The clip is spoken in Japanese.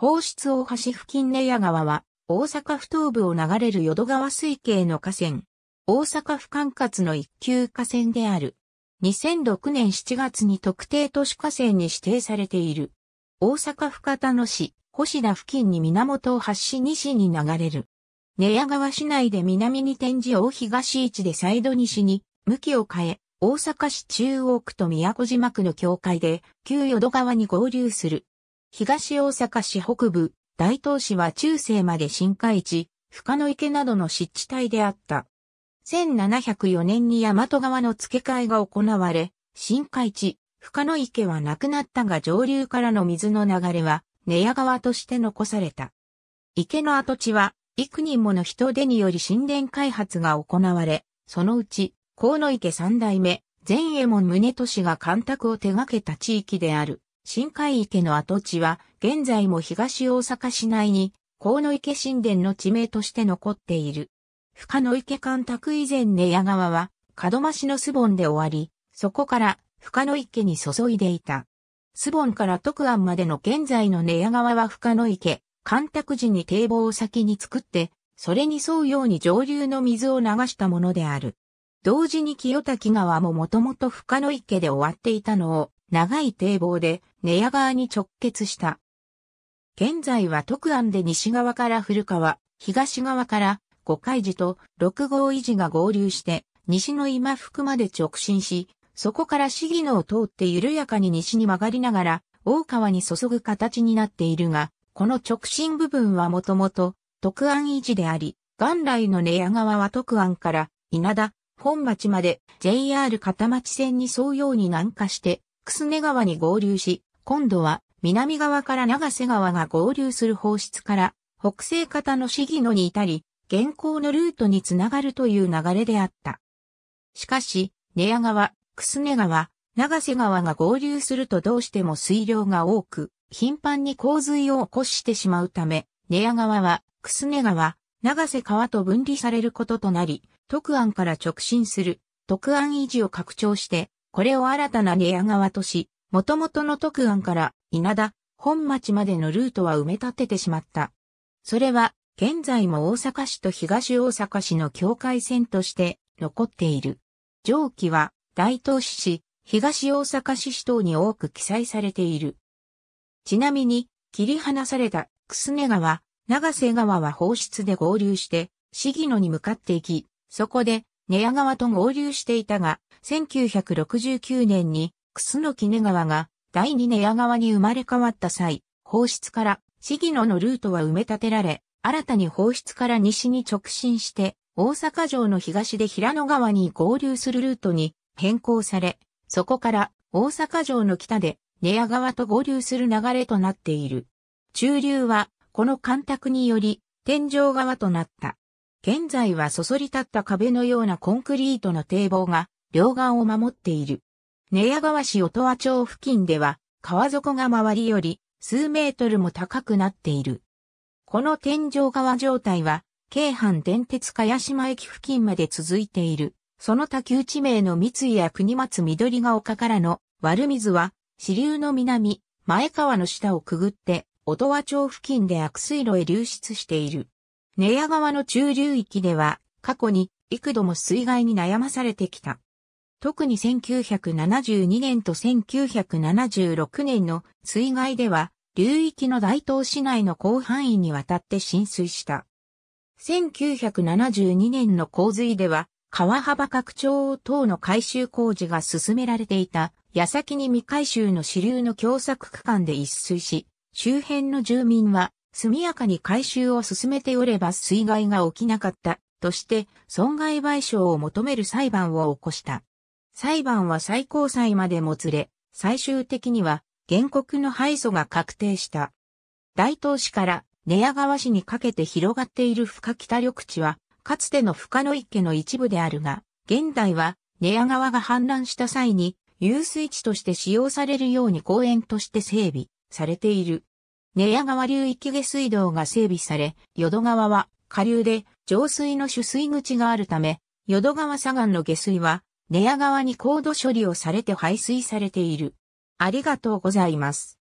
放出大橋付近根屋川は、大阪府東部を流れる淀川水系の河川。大阪府管轄の一級河川である。2006年7月に特定都市河川に指定されている。大阪府方野市、星田付近に源を発し西に流れる。寝屋川市内で南に天示大東市でサイド西に向きを変え、大阪市中央区と宮古島区の境界で旧淀川に合流する。東大阪市北部、大東市は中世まで深海地、深野池などの湿地帯であった。1704年に大和川の付け替えが行われ、深海地、深野池はなくなったが上流からの水の流れは、寝屋川として残された。池の跡地は、幾人もの人手により神殿開発が行われ、そのうち、河野池三代目、前衛門宗俊が干拓を手掛けた地域である。新海池の跡地は、現在も東大阪市内に、河野池神殿の地名として残っている。深野池干拓以前根屋川は、門増しのスボンで終わり、そこから深野池に注いでいた。スボンから徳安までの現在の根屋川は深野池、干拓時に堤防を先に作って、それに沿うように上流の水を流したものである。同時に清滝川ももともと深野池で終わっていたのを、長い堤防で寝屋川に直結した。現在は徳安で西側から古川、東側から五海寺と六号維持が合流して、西の今福まで直進し、そこから市議のを通って緩やかに西に曲がりながら、大川に注ぐ形になっているが、この直進部分はもともと、徳安維持であり、元来の寝屋川は徳安から、稲田、本町まで JR 片町線に沿うように南下して、楠ね川に合流し、今度は南側から長瀬川が合流する放出から北西方の市議野に至り、現行のルートにつながるという流れであった。しかし、寝屋川、くすね川、長瀬川が合流するとどうしても水量が多く、頻繁に洪水を起こしてしまうため、寝屋川は、くすね川、長瀬川と分離されることとなり、徳安から直進する、徳安維持を拡張して、これを新たな寝屋川とし、元々の徳安から稲田、本町までのルートは埋め立ててしまった。それは、現在も大阪市と東大阪市の境界線として残っている。上記は、大東市市、東大阪市市等に多く記載されている。ちなみに、切り離された、楠根川、長瀬川は放出で合流して、市議野に向かっていき、そこで、寝屋川と合流していたが、1969年に楠木根川が第二根屋川に生まれ変わった際、放出から市野のルートは埋め立てられ、新たに放出から西に直進して、大阪城の東で平野川に合流するルートに変更され、そこから大阪城の北で寝屋川と合流する流れとなっている。中流はこの干拓により天井川となった。現在はそそり立った壁のようなコンクリートの堤防が両岸を守っている。寝屋川市音羽町付近では、川底が周りより数メートルも高くなっている。この天井川状態は、京阪電鉄茅島駅付近まで続いている。その他旧地名の三井や国松緑が丘からの悪水は、支流の南、前川の下をくぐって、音羽町付近で悪水路へ流出している。寝屋川の中流域では、過去に幾度も水害に悩まされてきた。特に1972年と1976年の水害では、流域の大東市内の広範囲にわたって浸水した。1972年の洪水では、川幅拡張等の改修工事が進められていた、矢先に未改修の支流の狭窄区間で一水し、周辺の住民は速やかに改修を進めておれば水害が起きなかったとして損害賠償を求める裁判を起こした。裁判は最高裁までもつれ、最終的には原告の敗訴が確定した。大東市から寝屋川市にかけて広がっている深北緑地は、かつての深野池の一部であるが、現代は寝屋川が氾濫した際に遊水地として使用されるように公園として整備されている。寝屋川流域下水道が整備され、淀川は下流で浄水の取水口があるため、淀川左岸の下水は寝屋川に高度処理をされて排水されている。ありがとうございます。